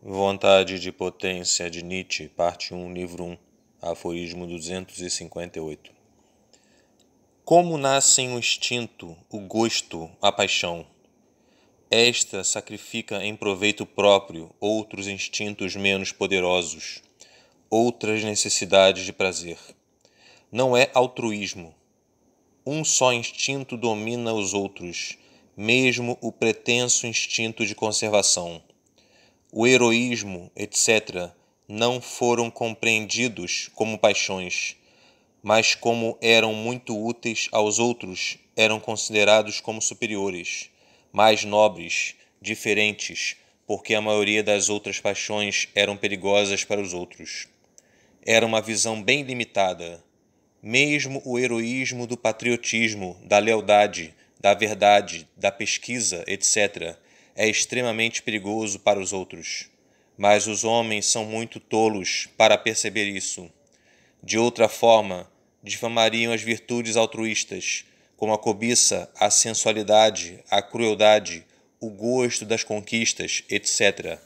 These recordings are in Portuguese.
Vontade de Potência de Nietzsche, parte 1, livro 1, aforismo 258. Como nascem o instinto, o gosto, a paixão? Esta sacrifica em proveito próprio outros instintos menos poderosos, outras necessidades de prazer. Não é altruísmo. Um só instinto domina os outros, mesmo o pretenso instinto de conservação o heroísmo, etc., não foram compreendidos como paixões, mas como eram muito úteis aos outros, eram considerados como superiores, mais nobres, diferentes, porque a maioria das outras paixões eram perigosas para os outros. Era uma visão bem limitada. Mesmo o heroísmo do patriotismo, da lealdade, da verdade, da pesquisa, etc., é extremamente perigoso para os outros. Mas os homens são muito tolos para perceber isso. De outra forma, difamariam as virtudes altruístas, como a cobiça, a sensualidade, a crueldade, o gosto das conquistas, etc.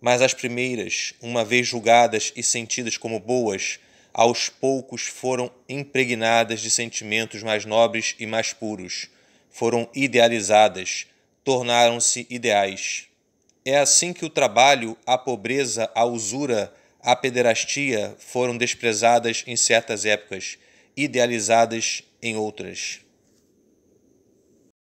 Mas as primeiras, uma vez julgadas e sentidas como boas, aos poucos foram impregnadas de sentimentos mais nobres e mais puros, foram idealizadas, tornaram-se ideais. É assim que o trabalho, a pobreza, a usura, a pederastia foram desprezadas em certas épocas, idealizadas em outras.